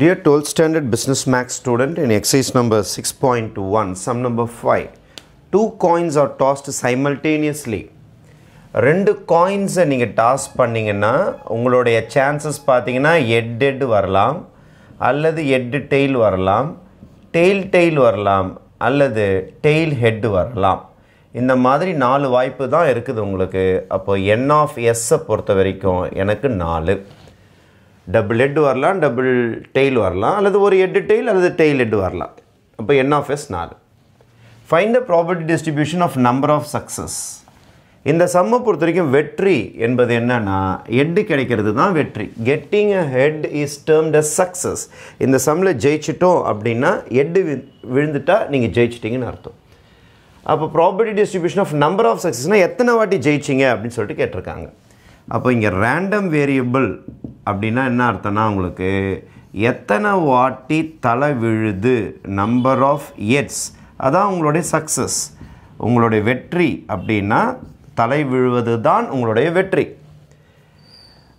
Dear 12th standard business max student in exercise number 6.1 sum number 5 two coins are tossed simultaneously ரெண்டு காயின்ஸை நீங்கள் toss பண்ணிங்கன்னா உங்களுடைய chances பார்த்தீங்கன்னா head head வரலாம் அல்லது ஹெட் டெய்ல் வரலாம் டெய்ல் டெய்ல் வரலாம் அல்லது டெய்ல் ஹெட் வரலாம் இந்த மாதிரி நாலு வாய்ப்பு தான் இருக்குது உங்களுக்கு அப்போ என் ஆஃப் எஸ்ஸை பொறுத்த வரைக்கும் எனக்கு நாலு டபுள் ஹெட் வரலாம் டபுள் டெய்ல் வரலாம் அல்லது ஒரு ஹெட் டெய்ல் அல்லது டெய்ல் ஹெட் வரலாம் அப்போ என் ஆஃப் எஸ் நாலு find the property distribution of number of success இந்த சம்மை பொறுத்த வரைக்கும் வெற்றி என்பது என்னன்னா ஹெட்டு கிடைக்கிறது தான் வெற்றி getting a head is termed a success இந்த சம்மில் ஜெயிச்சிட்டோம் அப்படின்னா ஹெட்டு விழுந்துட்டா நீங்கள் ஜெயிச்சிட்டிங்கன்னு அர்த்தம் அப்போ property distribution of number of சக்ஸஸ்னால் எத்தனை வாட்டி ஜெயிச்சிங்க அப்படின்னு சொல்லிட்டு கேட்டிருக்காங்க அப்போ இங்கே ரேண்டம் வேரியபிள் அப்படின்னா என்ன அர்த்தம்னா உங்களுக்கு எத்தனை வாட்டி தலை விழுது நம்பர் ஆஃப் எட்ஸ் அதான் உங்களுடைய சக்ஸஸ் உங்களுடைய வெற்றி அப்படின்னா தலை விழுவது தான் உங்களுடைய வெற்றி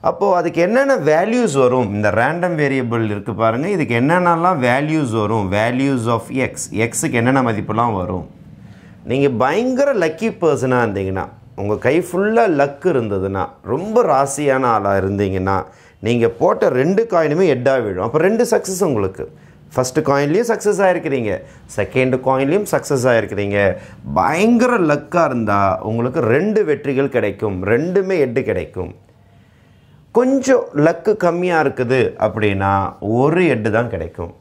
அப்போது அதுக்கு என்னென்ன வேல்யூஸ் வரும் இந்த ரேண்டம் வேரியபிள் இருக்குது பாருங்கள் இதுக்கு என்னென்னலாம் வேல்யூஸ் வரும் வேல்யூஸ் ஆஃப் எக்ஸ் எக்ஸுக்கு என்னென்ன மதிப்புலாம் வரும் நீங்கள் பயங்கர லக்கி பர்சனாக இருந்தீங்கன்னா உங்கள் கை ஃபுல்லாக லக்கு இருந்ததுன்னா ரொம்ப ராசியான ஆளாக இருந்தீங்கன்னா நீங்கள் போட்ட ரெண்டு காயினுமே எட்டாக விழும் அப்போ ரெண்டு சக்ஸஸ் உங்களுக்கு ஃபஸ்ட்டு காயின்லேயும் சக்ஸஸ் ஆகிருக்கிறீங்க செகண்டு காயின்லேயும் சக்ஸஸ் ஆகிருக்கிறீங்க பயங்கர லக்காக இருந்தால் உங்களுக்கு ரெண்டு வெற்றிகள் கிடைக்கும் ரெண்டுமே எட்டு கிடைக்கும் கொஞ்சம் லக்கு கம்மியாக இருக்குது அப்படின்னா ஒரு எட்டு தான் கிடைக்கும்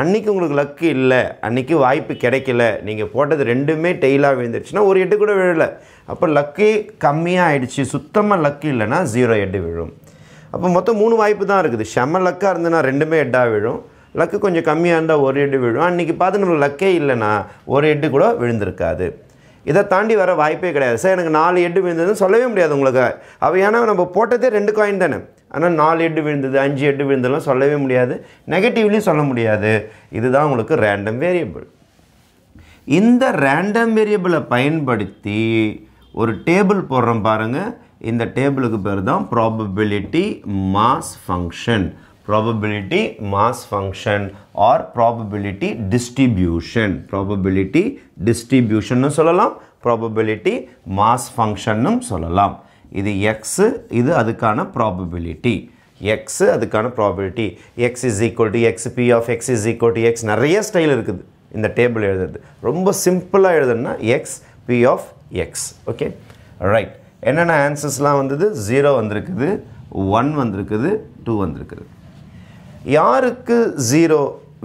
அன்றைக்கி உங்களுக்கு லக்கு இல்லை அன்றைக்கி வாய்ப்பு கிடைக்கல நீங்கள் போட்டது ரெண்டுமே டெய்லாக விழுந்துருச்சுன்னா ஒரு எட்டு கூட விழலை அப்போ லக்கு கம்மியாக ஆகிடுச்சு சுத்தமாக லக்கு இல்லைன்னா ஜீரோ எட்டு விழும் அப்போ மொத்தம் மூணு வாய்ப்பு தான் இருக்குது செம லக்காக இருந்ததுன்னா ரெண்டுமே எட்டாக விழும் லக்கு கொஞ்சம் கம்மியாக இருந்தால் ஒரு எட்டு விழும் அன்றைக்கி பார்த்து நம்ம லக்கே இல்லைன்னா ஒரு எட்டு கூட விழுந்திருக்காது இதை தாண்டி வர வாய்ப்பே கிடையாது சார் எனக்கு நாலு எட்டு விழுந்ததுன்னு சொல்லவே முடியாது உங்களுக்கு அவள் ஏன்னா நம்ம போட்டதே ரெண்டு காயின் தானே ஆனால் நாலு எட்டு விழுந்தது அஞ்சு எட்டு விழுந்ததுலாம் சொல்லவே முடியாது நெகட்டிவ்லையும் சொல்ல முடியாது இதுதான் உங்களுக்கு ரேண்டம் வேரியபிள் இந்த ரேண்டம் வேரியபிளை பயன்படுத்தி ஒரு டேபிள் போடுறோம் பாருங்கள் இந்த டேபிளுக்கு பேர் தான் probability mass function probability mass function or probability distribution probability distribution சொல்லலாம் ப்ராபபிலிட்டி மாஸ் ஃபங்க்ஷன்னும் சொல்லலாம் இது எக்ஸு இது அதுக்கான ப்ராபபிலிட்டி எக்ஸு அதுக்கான probability x is equal to x P of x is equal to x நிறைய ஸ்டைல் இருக்குது இந்த டேபிள் எழுதுறது ரொம்ப சிம்பிளாக எழுதுன்னா x P of x okay right என்னென்ன ஆன்சர்ஸ்லாம் வந்தது ஜீரோ வந்திருக்குது ஒன் வந்திருக்குது டூ வந்திருக்குது யாருக்கு ஜீரோ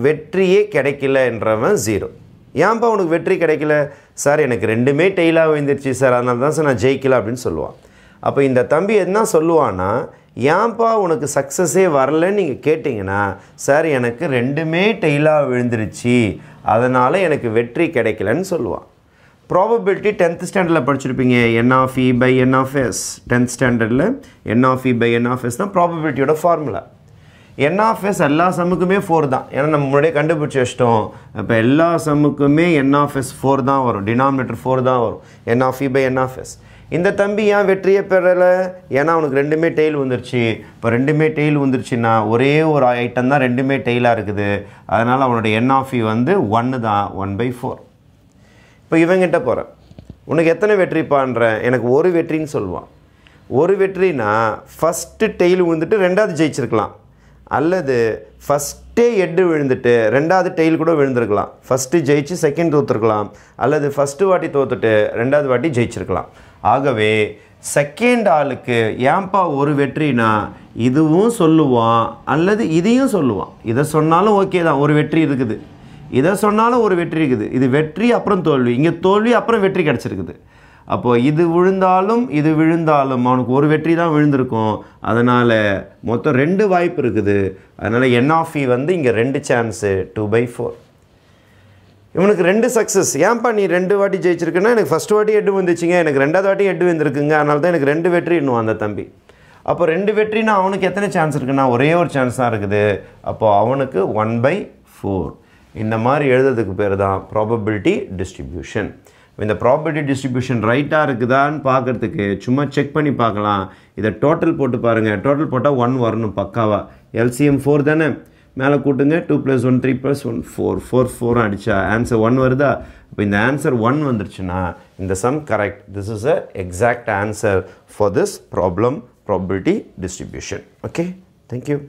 வெற்றியே கிடைக்கல என்றவன் ஜீரோ ஏன்பா உனக்கு வெற்றி கிடைக்கல சார் எனக்கு ரெண்டுமே டெய்லாக விழுந்துருச்சு சார் அதனால தான் சார் நான் ஜெயிக்கல அப்படின்னு சொல்லுவான் அப்போ இந்த தம்பி என்ன சொல்லுவான்னா ஏன்பா உனக்கு சக்ஸஸே வரலன்னு நீங்கள் கேட்டிங்கன்னா சார் எனக்கு ரெண்டுமே டெய்லாக விழுந்துருச்சு அதனால் எனக்கு வெற்றி கிடைக்கலன்னு சொல்லுவான் ப்ராபபிலிட்டி டென்த் ஸ்டாண்டர்டில் படிச்சிருப்பீங்க n of E by n of S tenth ஸ்டாண்டர்டில் n of E by n of S தான் ப்ராபபிலிட்டியோட ஃபார்முலா என் ஆஃப் எஸ் எல்லா சம்முக்குமே ஃபோர் தான் ஏன்னா நம்ம முன்னாடியே கண்டுபிடிச்சி வச்சிட்டோம் இப்போ எல்லா சம்முக்குமே என் ஆஃப் எஸ் ஃபோர் தான் வரும் டினாமினேட்டர் ஃபோர் தான் வரும் n of E by n of S இந்த தம்பி ஏன் வெற்றியை பெறலை ஏன்னா அவனுக்கு ரெண்டுமே டெய்ல் வந்துருச்சு இப்போ ரெண்டுமே டெய்ல் வந்துருச்சுன்னா ஒரே ஒரு ஐட்டம் தான் ரெண்டுமே டெய்லாக இருக்குது அதனால் அவனுடைய என் ஆஃப் இ வந்து ஒன்று தான் ஒன் பை ஃபோர் இப்போ இவங்கிட்ட போகிறேன் உனக்கு எத்தனை வெற்றிப்பான்றேன் எனக்கு ஒரு வெற்றின்னு சொல்லுவான் ஒரு வெற்றினா ஃபஸ்ட்டு டெய்ல் விழுந்துட்டு ரெண்டாவது ஜெயிச்சிருக்கலாம் அல்லது ஃபஸ்ட்டே எட்டு விழுந்துட்டு ரெண்டாவது டெய்ல் கூட விழுந்திருக்கலாம் ஃபஸ்ட்டு ஜெயிச்சு செகண்ட் தோற்றுருக்கலாம் அல்லது ஃபஸ்ட்டு வாட்டி தோத்துட்டு ரெண்டாவது வாட்டி ஜெயிச்சிருக்கலாம் ஆகவே செகண்ட் ஆளுக்கு ஏன்பா ஒரு வெற்றினா இதுவும் சொல்லுவான் அல்லது இதையும் சொல்லுவான் இதை சொன்னாலும் ஓகே தான் ஒரு வெற்றி இருக்குது இதை சொன்னாலும் ஒரு வெற்றி இருக்குது இது வெற்றி அப்புறம் தோல்வி இங்கே தோல்வி அப்புறம் வெற்றி கிடச்சிருக்குது அப்போது இது விழுந்தாலும் இது விழுந்தாலும் அவனுக்கு ஒரு வெற்றி தான் விழுந்திருக்கும் அதனால் மொத்தம் ரெண்டு வாய்ப்பு இருக்குது அதனால் என் ஆஃப் இ e வந்து இங்கே ரெண்டு சான்ஸு டூ பை ஃபோர் இவனுக்கு ரெண்டு சக்ஸஸ் ஏன்ப்பா நீ ரெண்டு வாட்டி ஜெயிச்சிருக்குன்னா எனக்கு ஃபஸ்ட் வாட்டி எட்டு வந்துச்சுங்க எனக்கு ரெண்டாவது வாட்டி எட்டு வந்திருக்குங்க அதனால தான் எனக்கு ரெண்டு வெற்றி இன்னும் அந்த தம்பி அப்போ ரெண்டு வெற்றினா அவனுக்கு எத்தனை சான்ஸ் இருக்குன்னா ஒரே ஒரு சான்ஸ் தான் இருக்குது அப்போது அவனுக்கு ஒன் பை ஃபோர் இந்த மாதிரி எழுதுறதுக்கு பேர் தான் ப்ராபபிலிட்டி டிஸ்ட்ரிபியூஷன் இந்த ப்ராபர்ட்டி டிஸ்ட்ரிபியூஷன் ரைட்டாக இருக்குதான்னு பார்க்குறதுக்கு சும்மா செக் பண்ணி பார்க்கலாம் இதை டோட்டல் போட்டு பாருங்கள் டோட்டல் போட்டால் ஒன் வரணும் பக்காவாக எல்சிஎம் ஃபோர் தானே மேலே கூட்டுங்க two plus one three plus one four four ஃபோரும் அடித்தா ஆன்சர் ஒன் வருதா இப்போ இந்த ஆன்சர் ஒன் வந்துருச்சுன்னா இந்த sum correct this is a exact answer for this problem probability distribution okay thank you